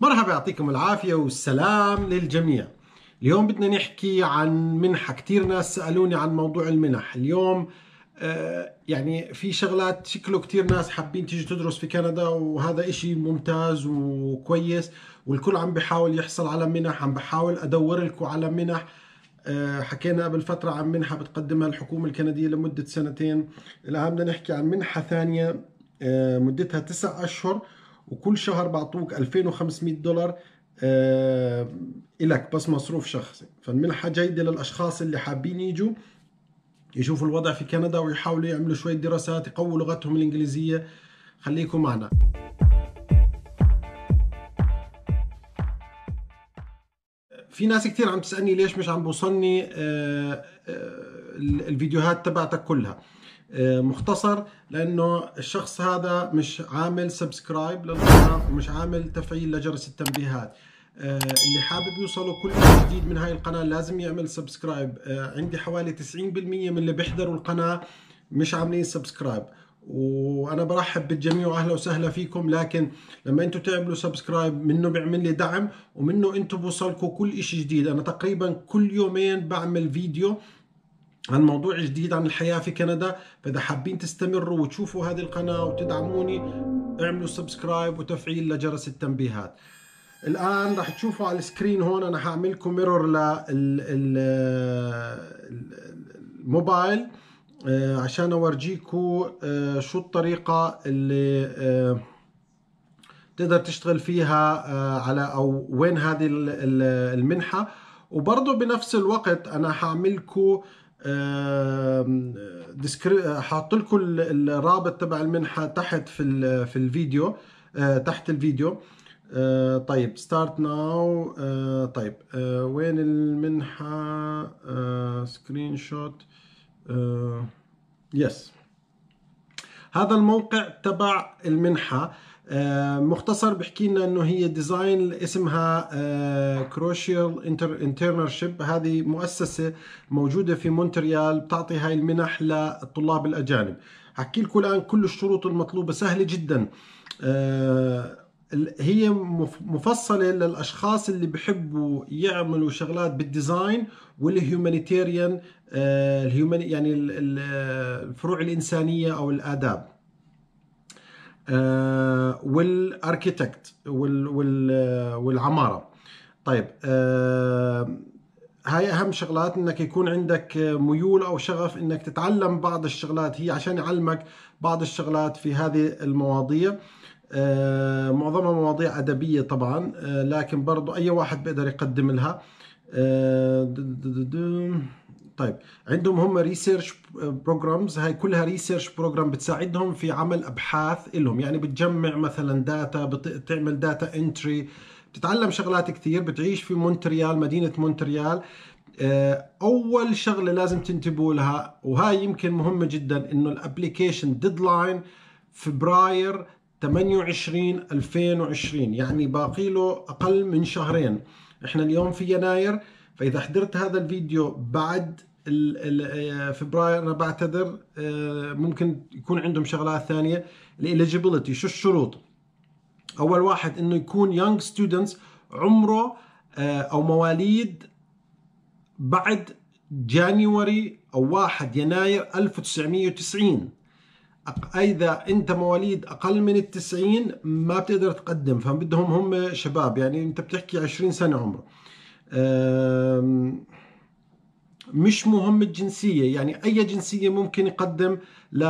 مرحبا يعطيكم العافية والسلام للجميع اليوم بدنا نحكي عن منحة كتير ناس سألوني عن موضوع المنح اليوم آه، يعني في شغلات شكله كتير ناس حابين تيجي تدرس في كندا وهذا اشي ممتاز وكويس والكل عم بحاول يحصل على منح عم بحاول ادور لكم على منح آه، حكينا قبل فترة عن منحة بتقدمها الحكومة الكندية لمدة سنتين الآن بدنا نحكي عن منحة ثانية آه، مدتها تسع أشهر وكل شهر بعطوك 2500 دولار آه، إلك بس مصروف شخصي فالمنحة جيدة للأشخاص اللي حابين يجوا يشوفوا الوضع في كندا ويحاولوا يعملوا شوية دراسات يقووا لغتهم الإنجليزية خليكم معنا في ناس كثير عم تسألني ليش مش عم بوصلني آه، آه، الفيديوهات تبعتك كلها مختصر لانه الشخص هذا مش عامل سبسكرايب للقناه ومش عامل تفعيل لجرس التنبيهات آه، اللي حابب يوصلوا كل جديد من هاي القناه لازم يعمل سبسكرايب آه، عندي حوالي 90% من اللي بيحضروا القناه مش عاملين سبسكرايب وانا برحب بالجميع واهلا وسهلا فيكم لكن لما انتم تعملوا سبسكرايب منه بيعمل لي دعم ومنه انتم بوصلكم كل شيء جديد انا تقريبا كل يومين بعمل فيديو عن موضوع جديد عن الحياة في كندا فإذا حابين تستمروا وتشوفوا هذه القناة وتدعموني اعملوا سبسكرايب وتفعيل لجرس التنبيهات الآن راح تشوفوا على السكرين هون أنا هعملكم ميرور للموبايل آه، عشان أورجيكم آه، شو الطريقة اللي آه، تقدر تشتغل فيها على أو وين هذه المنحة وبرضه بنفس الوقت أنا هعملكم حاط لكم الرابط تبع المنحه تحت في في الفيديو آه، تحت الفيديو آه، طيب ستارت آه، ناو طيب وين المنحه سكرين شوت يس هذا الموقع تبع المنحه آه، مختصر بحكي لنا انه هي ديزاين اسمها كروشيال انتر انترنشيب هذه مؤسسه موجوده في مونتريال بتعطي هاي المنح للطلاب الاجانب احكي لكم الان كل الشروط المطلوبه سهله جدا آه، هي مفصله للاشخاص اللي بحبوا يعملوا شغلات بالديزاين والهيومانيتيريان آه، يعني الفروع الانسانيه او الاداب آه، والاركيتكت آه، والعماره طيب آه، هاي اهم شغلات انك يكون عندك ميول او شغف انك تتعلم بعض الشغلات هي عشان يعلمك بعض الشغلات في هذه المواضيع معظمها مواضيع ادبيه طبعا لكن برضو اي واحد بيقدر يقدم لها طيب عندهم هم ريسيرش بروجرامز هاي كلها ريسيرش بروجرام بتساعدهم في عمل ابحاث لهم يعني بتجمع مثلا داتا بتعمل داتا انتري بتتعلم شغلات كثير بتعيش في مونتريال مدينه مونتريال آه، اول شغله لازم تنتبهوا لها وهاي يمكن مهمه جدا انه الابلكيشن ديدلاين فبراير 28 2020 يعني باقي له اقل من شهرين احنا اليوم في يناير فاذا حضرت هذا الفيديو بعد آه، فبراير انا بعتذر آه، ممكن يكون عندهم شغلات ثانيه الاليجيبيليتي شو الشروط اول واحد انه يكون يونج ستودنتس عمره آه، او مواليد بعد جانيوري او 1 يناير 1990 اذا انت مواليد اقل من التسعين ما بتقدر تقدم فبدهم هم شباب يعني انت بتحكي 20 سنه عمره مش مهم الجنسية يعني أي جنسية ممكن يقدم ل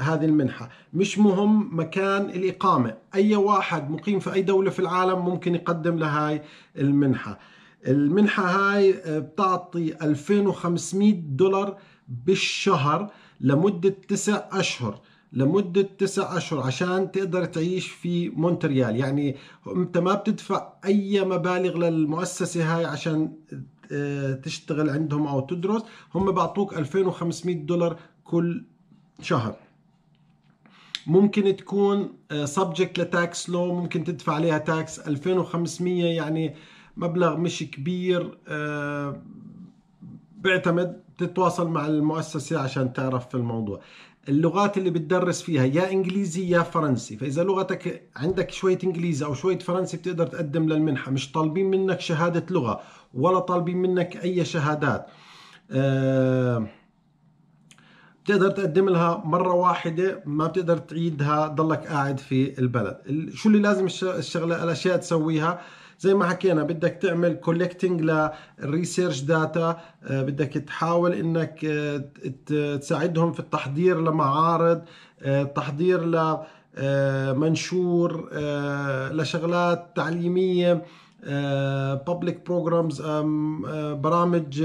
هذه المنحة مش مهم مكان الإقامة أي واحد مقيم في أي دولة في العالم ممكن يقدم لهاي المنحة المنحة هاي آه، بتعطي 2500 دولار بالشهر لمدة 9 أشهر لمدة تسع أشهر عشان تقدر تعيش في مونتريال يعني أنت ما بتدفع أي مبالغ للمؤسسة هاي عشان آه، تشتغل عندهم أو تدرس هم بيعطوك 2500 دولار كل شهر ممكن تكون سبجكت آه، لتاكس لو ممكن تدفع عليها تاكس 2500 يعني مبلغ مش كبير آه، بعتمد تتواصل مع المؤسسة عشان تعرف في الموضوع اللغات اللي بتدرس فيها يا انجليزي يا فرنسي فاذا لغتك عندك شويه انجليزي او شويه فرنسي بتقدر تقدم للمنحه مش طالبين منك شهاده لغه ولا طالبين منك اي شهادات آه بتقدر تقدم لها مرة واحدة ما بتقدر تعيدها ضلك قاعد في البلد شو اللي لازم الشغلة الأشياء تسويها زي ما حكينا بدك تعمل كولكتنج للريسيرش داتا بدك تحاول انك آه، تساعدهم في التحضير لمعارض آه، تحضير لمنشور آه، لشغلات تعليميه بابليك بروجرامز برامج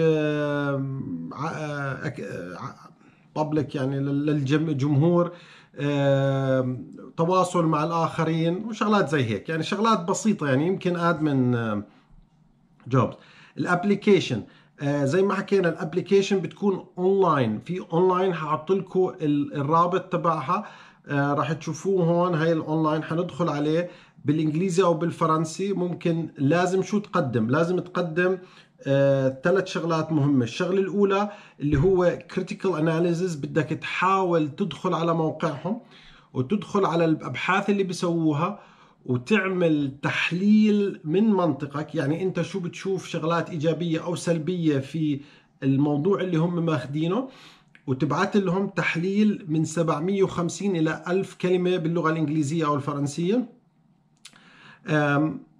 بابليك يعني للجمهور تواصل مع الاخرين وشغلات زي هيك يعني شغلات بسيطه يعني يمكن ادمن جوبز الابلكيشن زي ما حكينا الابلكيشن بتكون اونلاين في اونلاين حاحط لكم الرابط تبعها آه، راح تشوفوه هون هاي الاونلاين حندخل عليه بالانجليزي او بالفرنسي ممكن لازم شو تقدم لازم تقدم آه، ثلاث شغلات مهمه الشغله الاولى اللي هو critical analysis بدك تحاول تدخل على موقعهم وتدخل على الابحاث اللي بيسووها وتعمل تحليل من منطقك يعني انت شو بتشوف شغلات ايجابيه او سلبيه في الموضوع اللي هم ماخدينه وتبعت لهم تحليل من 750 الى 1000 كلمه باللغه الانجليزيه او الفرنسيه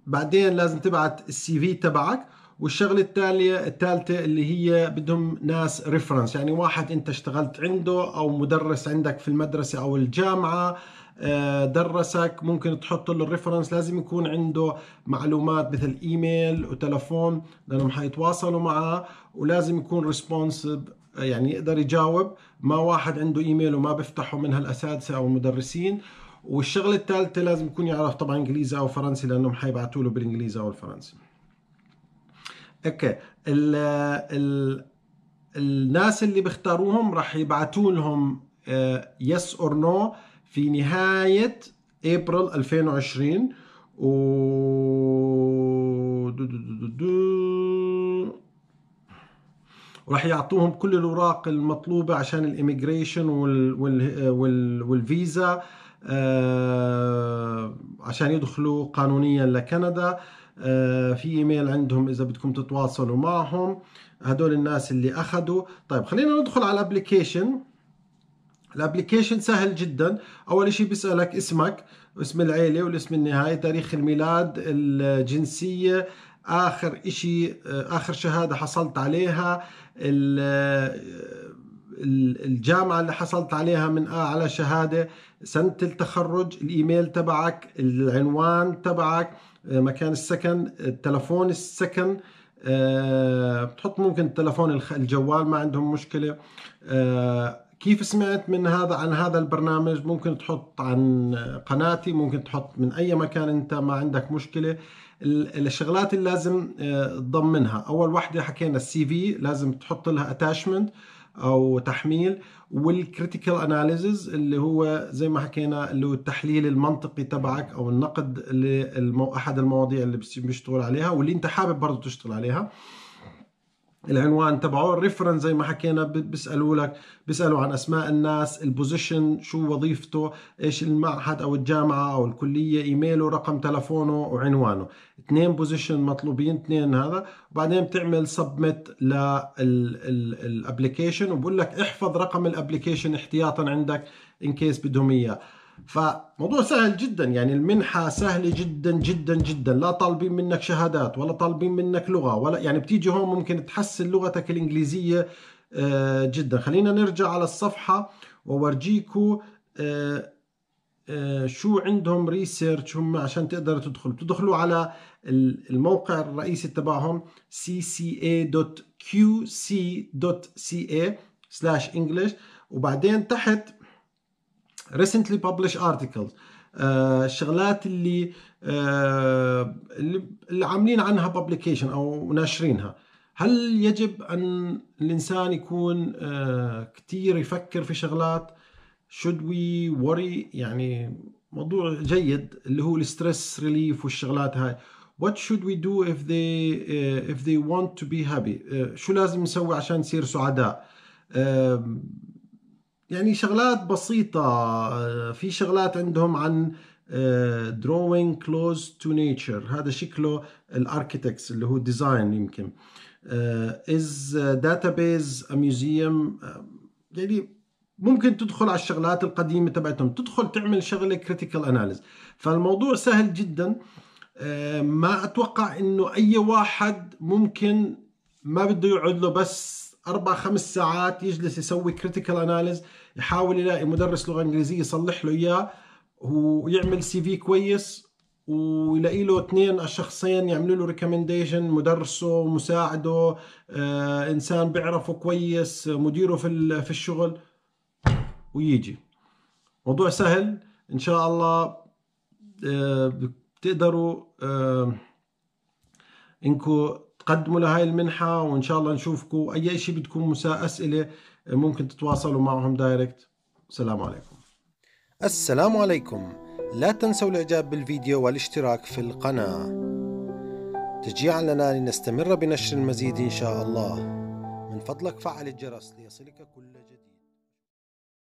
بعدين لازم تبعت السي في تبعك والشغلة التالية الثالثة اللي هي بدهم ناس ريفرنس يعني واحد انت اشتغلت عنده او مدرس عندك في المدرسة او الجامعة آه، درسك ممكن تحط له الريفرنس لازم يكون عنده معلومات مثل ايميل وتلفون لانهم حيتواصلوا معه ولازم يكون ريسبونسيف آه، يعني يقدر يجاوب ما واحد عنده ايميل وما بيفتحه من هالاساتذة او المدرسين والشغله الثالثه لازم يكون يعرف طبعا انجليزي او فرنسي لانهم حيبعتوا له بالانجليزي او الفرنسي اوكي ال ال الناس اللي بيختاروهم راح يبعثوا لهم يس اور نو في نهايه ابريل 2020 و راح وراح يعطوهم كل الاوراق المطلوبه عشان الاميجريشن وال... وال... آه، وال... والفيزا آه، عشان يدخلوا قانونيا لكندا آه... آه، في ايميل عندهم اذا بدكم تتواصلوا معهم هدول الناس اللي اخذوا طيب خلينا ندخل على الابلكيشن الابلكيشن سهل جدا اول شيء بيسالك اسمك اسم العيله والاسم النهائي تاريخ الميلاد الجنسيه اخر شيء آه، اخر شهاده حصلت عليها آه، الجامعة اللي حصلت عليها من على شهادة سنة التخرج الإيميل تبعك العنوان تبعك آه، مكان السكن التلفون السكن آه، بتحط ممكن التلفون الجوال ما عندهم مشكله آه، كيف سمعت من هذا عن هذا البرنامج ممكن تحط عن قناتي ممكن تحط من اي مكان انت ما عندك مشكله الشغلات اللي لازم تضمنها اول وحده حكينا السي في لازم تحط لها اتاشمنت او تحميل والكريتيكال اناليزز اللي هو زي ما حكينا اللي هو التحليل المنطقي تبعك او النقد لاحد المواضيع اللي بيشتغل عليها واللي انت حابب برضه تشتغل عليها العنوان تبعه الريفرنس زي ما حكينا بيسالوا لك بيسالوا عن اسماء الناس البوزيشن شو وظيفته ايش المعهد او الجامعه او الكليه ايميله رقم تلفونه وعنوانه اثنين بوزيشن مطلوبين اثنين هذا وبعدين بتعمل سبمت للابلكيشن وبقول لك احفظ رقم الابلكيشن احتياطا عندك ان كيس بدهم اياه فموضوع سهل جدا يعني المنحة سهلة جدا جدا جدا لا طالبين منك شهادات ولا طالبين منك لغة ولا يعني بتيجي هون ممكن تحسن لغتك الإنجليزية آه، جدا خلينا نرجع على الصفحة وورجيكو آه، آه، شو عندهم ريسيرش هم عشان تقدروا تدخلوا بتدخلوا على الموقع الرئيسي تبعهم cca.qc.ca english وبعدين تحت recently published articles آه، الشغلات آه، اللي اللي عاملين عنها بابليكيشن او ناشرينها هل يجب ان الانسان يكون آه، كثير يفكر في شغلات should we worry يعني موضوع جيد اللي هو الستريس ريليف والشغلات هاي what should we do if they uh, if they want to be happy uh, شو لازم نسوي عشان نصير سعداء uh, يعني شغلات بسيطة آه، في شغلات عندهم عن آه، drawing close to nature هذا شكله الاركيتكتس اللي هو ديزاين يمكن آه، is database a museum يعني ممكن تدخل على الشغلات القديمة تبعتهم تدخل تعمل شغلة critical analysis فالموضوع سهل جدا ما أتوقع أنه أي واحد ممكن ما بده يقعد له بس أربع خمس ساعات يجلس يسوي critical analysis يحاول يلاقي مدرس لغه انجليزيه يصلح له اياه ويعمل سي في كويس ويلاقي له اثنين شخصين يعملوا له ريكومنديشن مدرسه مساعده آه، انسان بيعرفه كويس مديره في في الشغل ويجي موضوع سهل ان شاء الله آه، بتقدروا آه، انكم تقدموا لهاي المنحة وإن شاء الله نشوفكم أي شيء بدكم مساء أسئلة ممكن تتواصلوا معهم دايركت السلام عليكم السلام عليكم لا تنسوا الإعجاب بالفيديو والاشتراك في القناة تشجيعا لنا لنستمر بنشر المزيد إن شاء الله من فضلك فعل الجرس ليصلك كل جديد